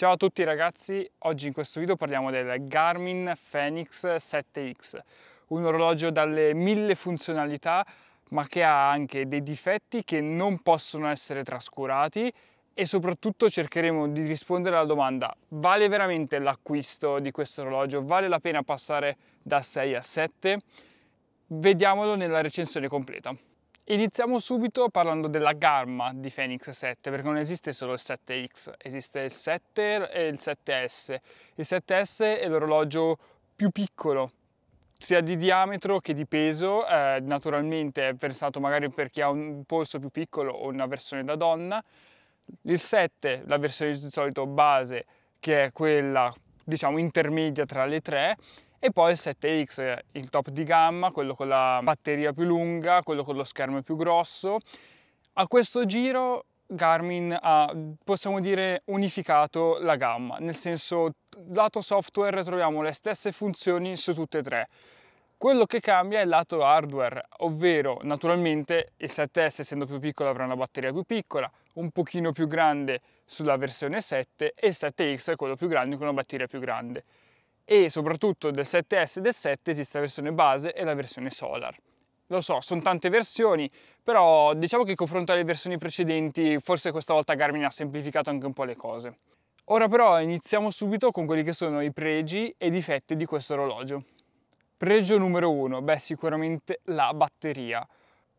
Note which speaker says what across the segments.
Speaker 1: Ciao a tutti ragazzi, oggi in questo video parliamo del Garmin Fenix 7X, un orologio dalle mille funzionalità ma che ha anche dei difetti che non possono essere trascurati e soprattutto cercheremo di rispondere alla domanda vale veramente l'acquisto di questo orologio? Vale la pena passare da 6 a 7? Vediamolo nella recensione completa. Iniziamo subito parlando della gamma di Fenix 7 perché non esiste solo il 7X, esiste il 7 e il 7S. Il 7S è l'orologio più piccolo sia di diametro che di peso, eh, naturalmente è pensato magari per chi ha un polso più piccolo o una versione da donna. Il 7, la versione di solito base, che è quella diciamo intermedia tra le tre, e poi il 7X, il top di gamma, quello con la batteria più lunga, quello con lo schermo più grosso. A questo giro Garmin ha, possiamo dire, unificato la gamma, nel senso lato software troviamo le stesse funzioni su tutte e tre. Quello che cambia è il lato hardware, ovvero naturalmente il 7S essendo più piccolo avrà una batteria più piccola, un pochino più grande sulla versione 7 e il 7X è quello più grande con una batteria più grande e soprattutto del 7S e del 7 esiste la versione base e la versione solar. Lo so, sono tante versioni, però diciamo che in confronto alle versioni precedenti forse questa volta Garmin ha semplificato anche un po' le cose. Ora però iniziamo subito con quelli che sono i pregi e i difetti di questo orologio. Pregio numero 1, beh sicuramente la batteria.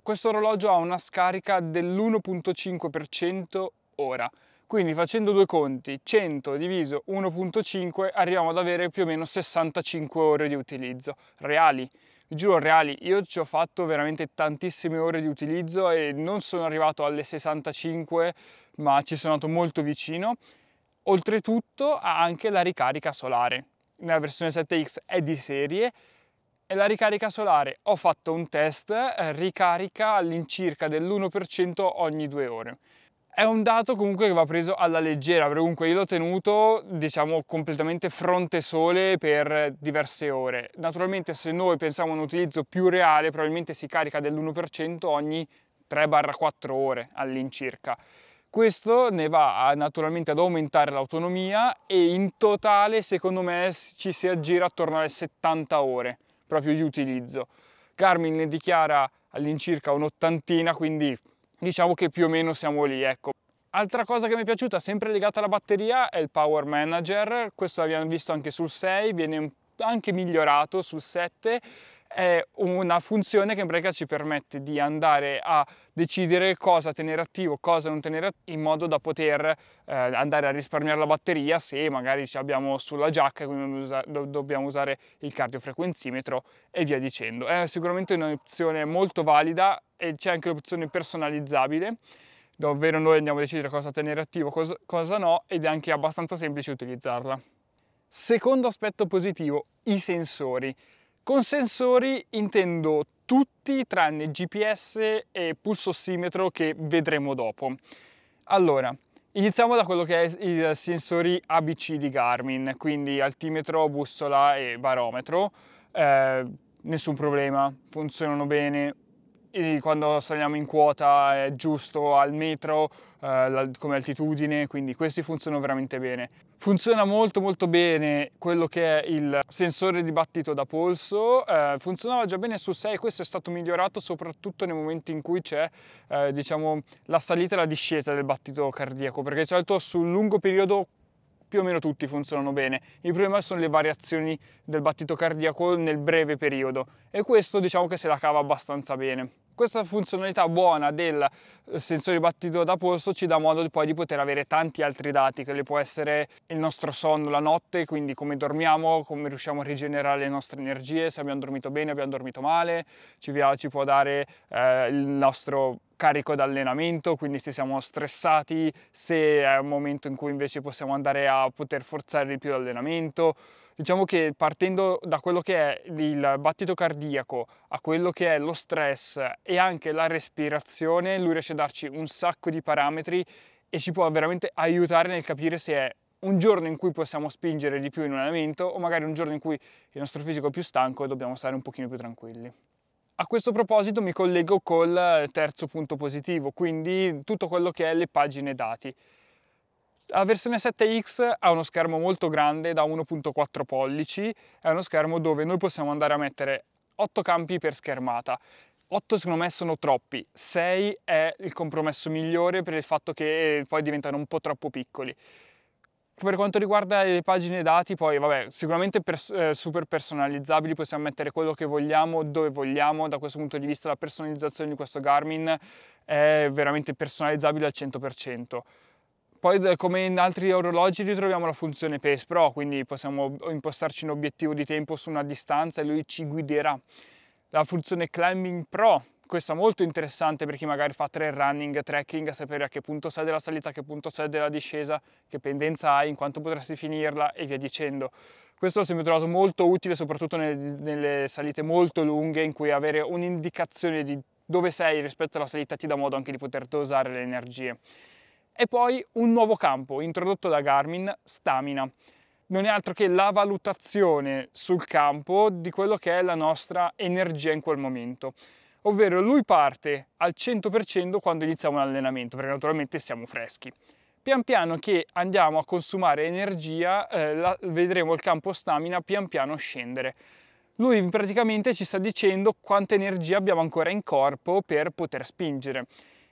Speaker 1: Questo orologio ha una scarica dell'1.5% ora, quindi facendo due conti, 100 diviso 1.5 arriviamo ad avere più o meno 65 ore di utilizzo reali. Vi giuro reali, io ci ho fatto veramente tantissime ore di utilizzo e non sono arrivato alle 65 ma ci sono andato molto vicino. Oltretutto ha anche la ricarica solare. Nella versione 7X è di serie e la ricarica solare ho fatto un test, eh, ricarica all'incirca dell'1% ogni due ore è un dato comunque che va preso alla leggera, perché comunque io l'ho tenuto, diciamo, completamente fronte sole per diverse ore. Naturalmente se noi pensiamo a un utilizzo più reale, probabilmente si carica dell'1% ogni 3-4 ore all'incirca. Questo ne va a, naturalmente ad aumentare l'autonomia e in totale secondo me ci si aggira attorno alle 70 ore proprio di utilizzo. Garmin ne dichiara all'incirca un'ottantina, quindi diciamo che più o meno siamo lì, ecco. Altra cosa che mi è piaciuta, sempre legata alla batteria, è il Power Manager, questo l'abbiamo visto anche sul 6, viene anche migliorato sul 7 è una funzione che in pratica ci permette di andare a decidere cosa tenere attivo, cosa non tenere attivo, in modo da poter eh, andare a risparmiare la batteria se magari ci abbiamo sulla giacca, quindi dobbiamo usare il cardiofrequenzimetro e via dicendo. È sicuramente un'opzione molto valida e c'è anche l'opzione personalizzabile ovvero noi andiamo a decidere cosa tenere attivo, cosa, cosa no, ed è anche abbastanza semplice utilizzarla. Secondo aspetto positivo, i sensori. Con sensori intendo tutti tranne GPS e pulsossimetro che vedremo dopo. Allora, iniziamo da quello che è i sensori ABC di Garmin, quindi altimetro, bussola e barometro. Eh, nessun problema, funzionano bene. E quando saliamo in quota è giusto al metro eh, come altitudine, quindi questi funzionano veramente bene. Funziona molto molto bene quello che è il sensore di battito da polso, eh, funzionava già bene sul 6 questo è stato migliorato soprattutto nei momenti in cui c'è eh, diciamo, la salita e la discesa del battito cardiaco, perché di solito sul lungo periodo più o meno tutti funzionano bene. Il problema sono le variazioni del battito cardiaco nel breve periodo e questo diciamo che se la cava abbastanza bene. Questa funzionalità buona del eh, sensore di battito da polso ci dà modo poi di poter avere tanti altri dati che può essere il nostro sonno la notte, quindi come dormiamo, come riusciamo a rigenerare le nostre energie, se abbiamo dormito bene, abbiamo dormito male, ci, ci può dare eh, il nostro carico d'allenamento, quindi se siamo stressati, se è un momento in cui invece possiamo andare a poter forzare di più l'allenamento, Diciamo che partendo da quello che è il battito cardiaco a quello che è lo stress e anche la respirazione, lui riesce a darci un sacco di parametri e ci può veramente aiutare nel capire se è un giorno in cui possiamo spingere di più in allenamento o magari un giorno in cui il nostro fisico è più stanco e dobbiamo stare un pochino più tranquilli. A questo proposito mi collego col terzo punto positivo, quindi tutto quello che è le pagine dati. La versione 7X ha uno schermo molto grande da 1.4 pollici, è uno schermo dove noi possiamo andare a mettere 8 campi per schermata. 8 secondo me sono troppi, 6 è il compromesso migliore per il fatto che eh, poi diventano un po' troppo piccoli. Per quanto riguarda le pagine dati, poi vabbè, sicuramente pers eh, super personalizzabili, possiamo mettere quello che vogliamo, dove vogliamo, da questo punto di vista la personalizzazione di questo Garmin è veramente personalizzabile al 100%. Poi come in altri orologi ritroviamo la funzione Pace Pro, quindi possiamo impostarci un obiettivo di tempo su una distanza e lui ci guiderà. La funzione Climbing Pro, questa molto interessante per chi magari fa trail running, trekking, a sapere a che punto sei della salita, a che punto sei della discesa, che pendenza hai, in quanto potresti finirla e via dicendo. Questo l'ho sempre trovato molto utile, soprattutto nelle salite molto lunghe in cui avere un'indicazione di dove sei rispetto alla salita ti dà modo anche di poter dosare le energie. E poi un nuovo campo introdotto da Garmin, stamina. Non è altro che la valutazione sul campo di quello che è la nostra energia in quel momento. Ovvero lui parte al 100% quando iniziamo un allenamento, perché naturalmente siamo freschi pian piano che andiamo a consumare energia eh, la, vedremo il campo stamina pian piano scendere. Lui praticamente ci sta dicendo quanta energia abbiamo ancora in corpo per poter spingere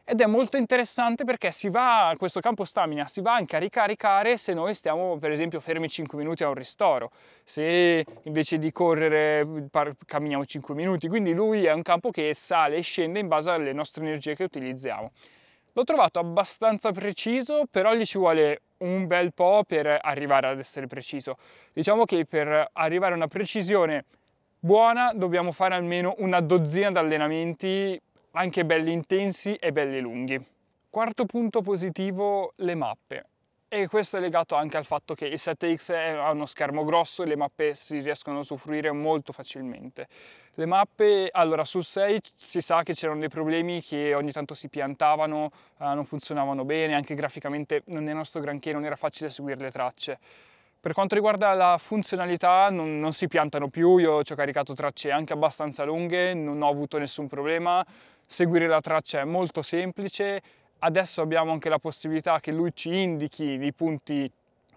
Speaker 1: ed è molto interessante perché si va, questo campo stamina si va anche a ricaricare se noi stiamo per esempio fermi 5 minuti a un ristoro, se invece di correre camminiamo 5 minuti, quindi lui è un campo che sale e scende in base alle nostre energie che utilizziamo. L'ho trovato abbastanza preciso, però gli ci vuole un bel po' per arrivare ad essere preciso. Diciamo che per arrivare a una precisione buona dobbiamo fare almeno una dozzina di allenamenti anche belli intensi e belli lunghi. Quarto punto positivo, le mappe. E questo è legato anche al fatto che il 7X ha uno schermo grosso e le mappe si riescono a usufruire molto facilmente. Le mappe, allora sul 6 si sa che c'erano dei problemi che ogni tanto si piantavano, eh, non funzionavano bene, anche graficamente non era sto granché, non era facile seguire le tracce. Per quanto riguarda la funzionalità non, non si piantano più, io ci ho caricato tracce anche abbastanza lunghe, non ho avuto nessun problema, Seguire la traccia è molto semplice, adesso abbiamo anche la possibilità che lui ci indichi i punti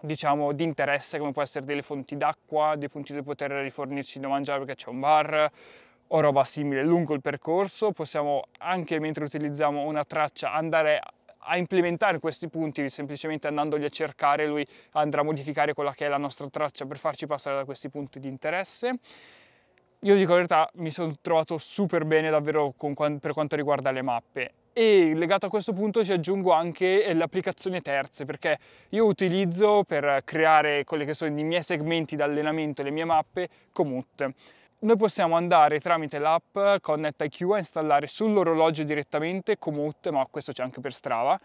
Speaker 1: diciamo di interesse come può essere delle fonti d'acqua, dei punti dove poter rifornirci da mangiare perché c'è un bar o roba simile lungo il percorso, possiamo anche mentre utilizziamo una traccia andare a implementare questi punti semplicemente andandoli a cercare, lui andrà a modificare quella che è la nostra traccia per farci passare da questi punti di interesse io dico la verità, mi sono trovato super bene davvero con, per quanto riguarda le mappe e legato a questo punto ci aggiungo anche eh, l'applicazione applicazioni terze perché io utilizzo per creare quelli che sono i miei segmenti di allenamento e le mie mappe Comut. Noi possiamo andare tramite l'app Connect a installare sull'orologio direttamente Comut, ma questo c'è anche per Strava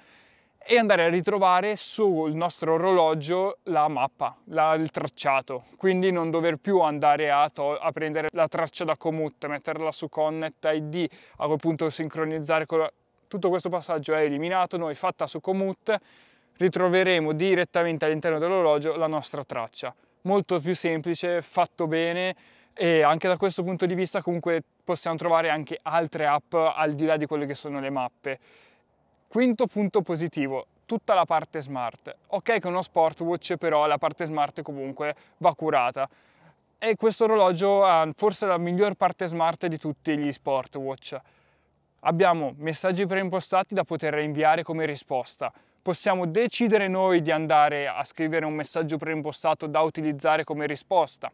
Speaker 1: e andare a ritrovare sul nostro orologio la mappa, la, il tracciato, quindi non dover più andare a, a, prendere la traccia da Commute, metterla su Connect ID, a quel punto sincronizzare con la... Tutto questo passaggio è eliminato, noi fatta su Commute ritroveremo direttamente all'interno dell'orologio la nostra traccia. Molto più semplice, fatto bene e anche da questo punto di vista comunque possiamo trovare anche altre app al di là di quelle che sono le mappe. Quinto punto positivo, tutta la parte smart. Ok che uno sportwatch però la parte smart comunque va curata. E questo orologio ha forse la miglior parte smart di tutti gli sportwatch. Abbiamo messaggi preimpostati da poter inviare come risposta. Possiamo decidere noi di andare a scrivere un messaggio preimpostato da utilizzare come risposta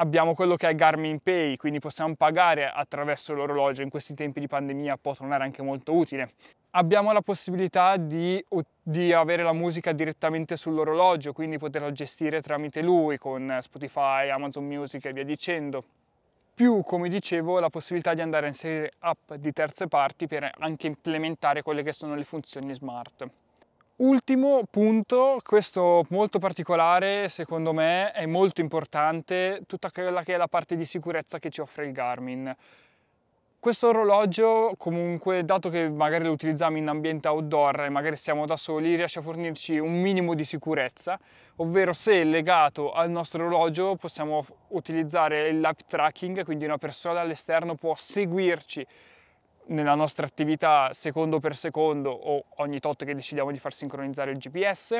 Speaker 1: abbiamo quello che è Garmin Pay, quindi possiamo pagare attraverso l'orologio, in questi tempi di pandemia può tornare anche molto utile. Abbiamo la possibilità di, di avere la musica direttamente sull'orologio, quindi poterla gestire tramite lui con Spotify, Amazon Music e via dicendo più, come dicevo, la possibilità di andare a inserire app di terze parti per anche implementare quelle che sono le funzioni smart. Ultimo punto, questo molto particolare secondo me è molto importante, tutta quella che è la parte di sicurezza che ci offre il Garmin. Questo orologio comunque, dato che magari lo utilizziamo in ambiente outdoor e magari siamo da soli, riesce a fornirci un minimo di sicurezza, ovvero se legato al nostro orologio possiamo utilizzare il live tracking, quindi una persona all'esterno può seguirci nella nostra attività secondo per secondo o ogni tot che decidiamo di far sincronizzare il GPS,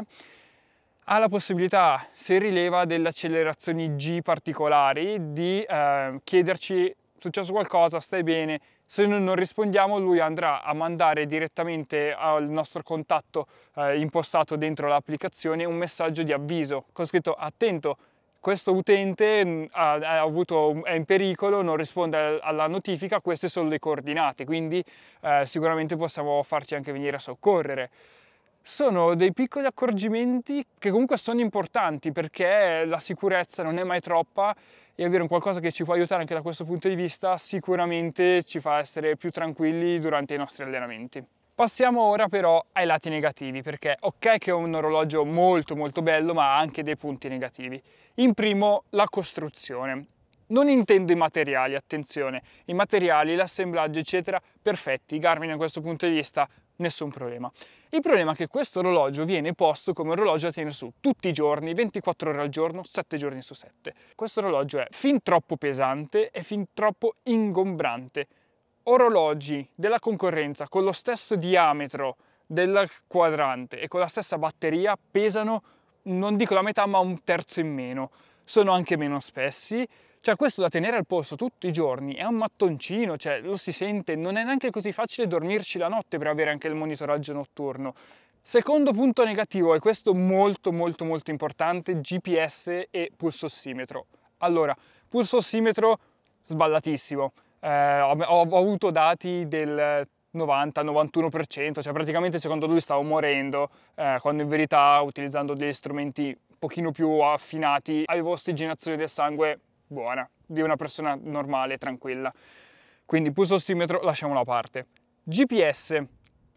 Speaker 1: ha la possibilità, se rileva, delle accelerazioni G particolari, di eh, chiederci è successo qualcosa, stai bene, se noi non rispondiamo lui andrà a mandare direttamente al nostro contatto eh, impostato dentro l'applicazione un messaggio di avviso con scritto attento questo utente mm, è in pericolo, non risponde alla notifica, queste sono le coordinate, quindi eh, sicuramente possiamo farci anche venire a soccorrere. Sono dei piccoli accorgimenti che comunque sono importanti perché la sicurezza non è mai troppa e avere un qualcosa che ci può aiutare anche da questo punto di vista sicuramente ci fa essere più tranquilli durante i nostri allenamenti. Passiamo ora però ai lati negativi perché ok che è un orologio molto molto bello ma ha anche dei punti negativi. In primo la costruzione. Non intendo i materiali, attenzione, i materiali, l'assemblaggio eccetera, perfetti, Garmin da questo punto di vista nessun problema. Il problema è che questo orologio viene posto come orologio da tenere su tutti i giorni, 24 ore al giorno, 7 giorni su 7. Questo orologio è fin troppo pesante e fin troppo ingombrante orologi della concorrenza con lo stesso diametro del quadrante e con la stessa batteria pesano, non dico la metà, ma un terzo in meno. Sono anche meno spessi, cioè questo da tenere al polso tutti i giorni è un mattoncino, cioè lo si sente, non è neanche così facile dormirci la notte per avere anche il monitoraggio notturno. Secondo punto negativo, e questo molto molto molto importante, GPS e pulsossimetro. Allora, pulsossimetro sballatissimo, eh, ho, ho, avuto dati del 90-91%, cioè praticamente secondo lui stavo morendo, eh, quando in verità utilizzando degli strumenti un pochino più affinati avevo ossigenazione del sangue buona, di una persona normale, tranquilla. Quindi pulso ossimetro lasciamolo a parte. GPS.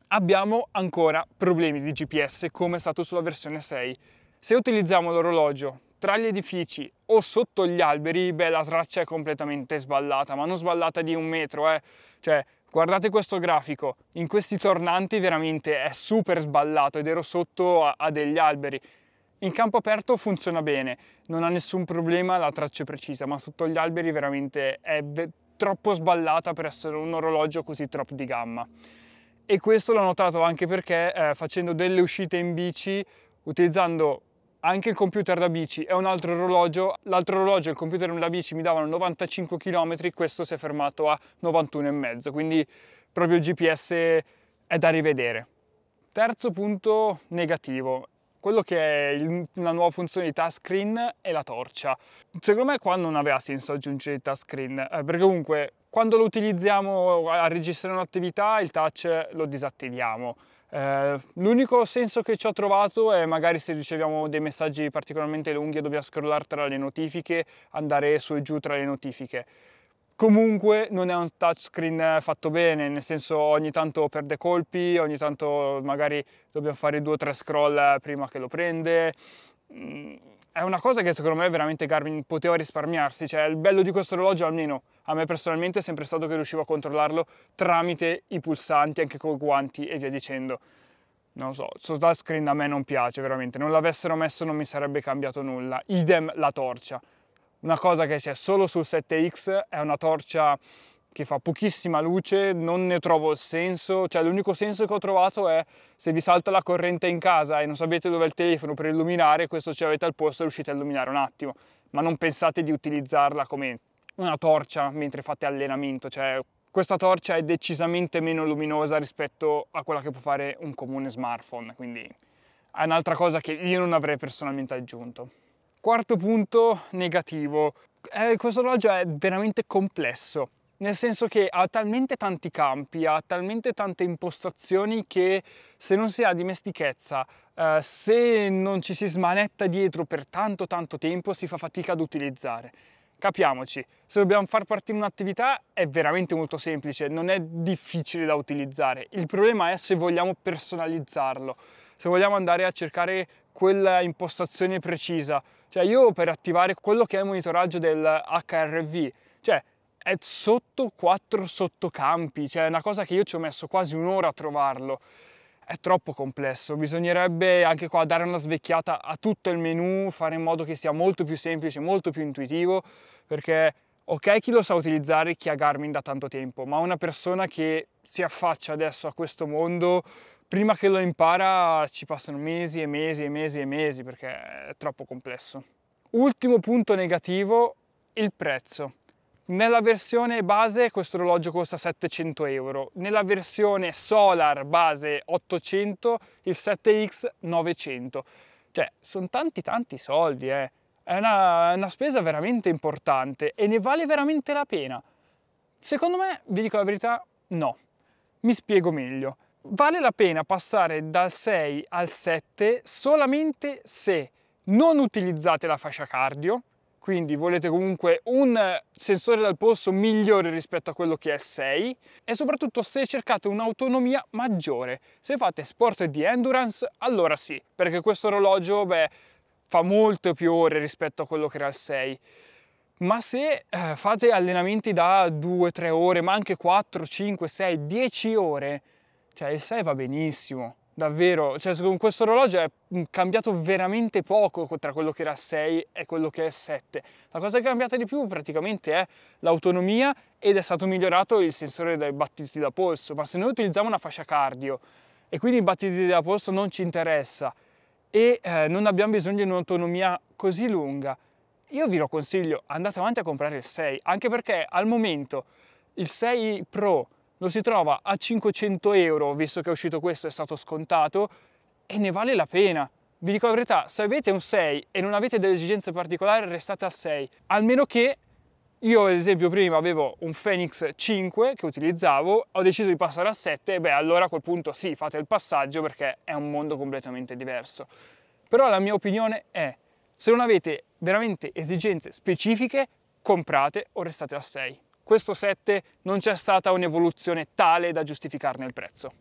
Speaker 1: Abbiamo ancora problemi di GPS come è stato sulla versione 6. Se utilizziamo l'orologio tra gli edifici o sotto gli alberi, beh, la traccia è completamente sballata, ma non sballata di un metro, eh. Cioè, guardate questo grafico, in questi tornanti veramente è super sballato ed ero sotto a, a degli alberi. In campo aperto funziona bene, non ha nessun problema la traccia è precisa, ma sotto gli alberi veramente è ve troppo sballata per essere un orologio così troppo di gamma. E questo l'ho notato anche perché eh, facendo delle uscite in bici, utilizzando anche il computer da bici è un altro orologio, l'altro orologio e il computer da bici mi davano 95 km, questo si è fermato a 91,5, quindi proprio il GPS è da rivedere. Terzo punto negativo, quello che è la nuova funzione di touchscreen è la torcia. Secondo me qua non aveva senso aggiungere il touchscreen, eh, perché comunque quando lo utilizziamo a registrare un'attività il touch lo disattiviamo eh, l'unico senso che ci ho trovato è magari se riceviamo dei messaggi particolarmente lunghi e dobbiamo scrollare tra le notifiche, andare su e giù tra le notifiche. Comunque non è un touchscreen fatto bene, nel senso ogni tanto perde colpi, ogni tanto magari dobbiamo fare due o tre scroll prima che lo prende. Mm, è una cosa che secondo me veramente Garmin poteva risparmiarsi, cioè il bello di questo orologio almeno a me personalmente è sempre stato che riuscivo a controllarlo tramite i pulsanti, anche con i guanti e via dicendo. Non lo so, soda screen a me non piace veramente, non l'avessero messo non mi sarebbe cambiato nulla. Idem la torcia. Una cosa che c'è solo sul 7X è una torcia che fa pochissima luce, non ne trovo il senso, cioè l'unico senso che ho trovato è se vi salta la corrente in casa e non sapete dove è il telefono per illuminare, questo ce l'avete al posto e riuscite a illuminare un attimo, ma non pensate di utilizzarla come una torcia mentre fate allenamento, cioè questa torcia è decisamente meno luminosa rispetto a quella che può fare un comune smartphone, quindi è un'altra cosa che io non avrei personalmente aggiunto. Quarto punto negativo, eh, questo orologio è veramente complesso, nel senso che ha talmente tanti campi, ha talmente tante impostazioni che se non si ha dimestichezza, eh, se non ci si smanetta dietro per tanto tanto tempo si fa fatica ad utilizzare. Capiamoci, se dobbiamo far partire un'attività è veramente molto semplice, non è difficile da utilizzare. Il problema è se vogliamo personalizzarlo, se vogliamo andare a cercare quella impostazione precisa. Cioè io per attivare quello che è il monitoraggio del HRV, cioè è sotto quattro sottocampi, cioè è una cosa che io ci ho messo quasi un'ora a trovarlo. È troppo complesso, bisognerebbe anche qua dare una svecchiata a tutto il menu, fare in modo che sia molto più semplice, molto più intuitivo perché ok chi lo sa utilizzare, chi ha Garmin da tanto tempo, ma una persona che si affaccia adesso a questo mondo, prima che lo impara ci passano mesi e mesi e mesi e mesi perché è troppo complesso. Ultimo punto negativo, il prezzo. Nella versione base questo orologio costa 700 euro, nella versione Solar base 800, il 7X 900. Cioè, sono tanti tanti soldi, eh. È una, una spesa veramente importante e ne vale veramente la pena. Secondo me, vi dico la verità, no. Mi spiego meglio. Vale la pena passare dal 6 al 7 solamente se non utilizzate la fascia cardio, quindi volete comunque un sensore dal polso migliore rispetto a quello che è 6 e soprattutto se cercate un'autonomia maggiore. Se fate sport di endurance, allora sì, perché questo orologio, beh, fa molto più ore rispetto a quello che era il 6 ma se eh, fate allenamenti da 2-3 ore, ma anche 4, 5, 6, 10 ore, cioè il 6 va benissimo, davvero, cioè con questo orologio è mm, cambiato veramente poco tra quello che era 6 e quello che è 7. La cosa che è cambiata di più praticamente è l'autonomia ed è stato migliorato il sensore dai battiti da polso, ma se noi utilizziamo una fascia cardio e quindi i battiti da polso non ci interessa, e eh, non abbiamo bisogno di un'autonomia così lunga, io vi lo consiglio, andate avanti a comprare il 6, anche perché al momento il 6 Pro lo si trova a 500 euro, visto che è uscito questo, è stato scontato, e ne vale la pena. Vi dico la verità, se avete un 6 e non avete delle esigenze particolari, restate al 6, almeno che io ad esempio prima avevo un Fenix 5 che utilizzavo, ho deciso di passare a 7 e beh allora a quel punto sì, fate il passaggio perché è un mondo completamente diverso. Però la mia opinione è, se non avete veramente esigenze specifiche, comprate o restate a 6. Questo 7 non c'è stata un'evoluzione tale da giustificarne il prezzo.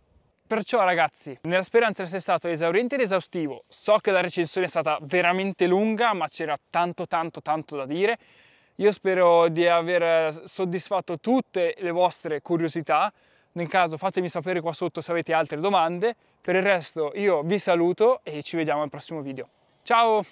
Speaker 1: Perciò ragazzi, nella speranza di essere stato esauriente ed esaustivo, so che la recensione è stata veramente lunga, ma c'era tanto tanto tanto da dire, io spero di aver eh, soddisfatto tutte le vostre curiosità, nel caso fatemi sapere qua sotto se avete altre domande, per il resto io vi saluto e ci vediamo al prossimo video. Ciao!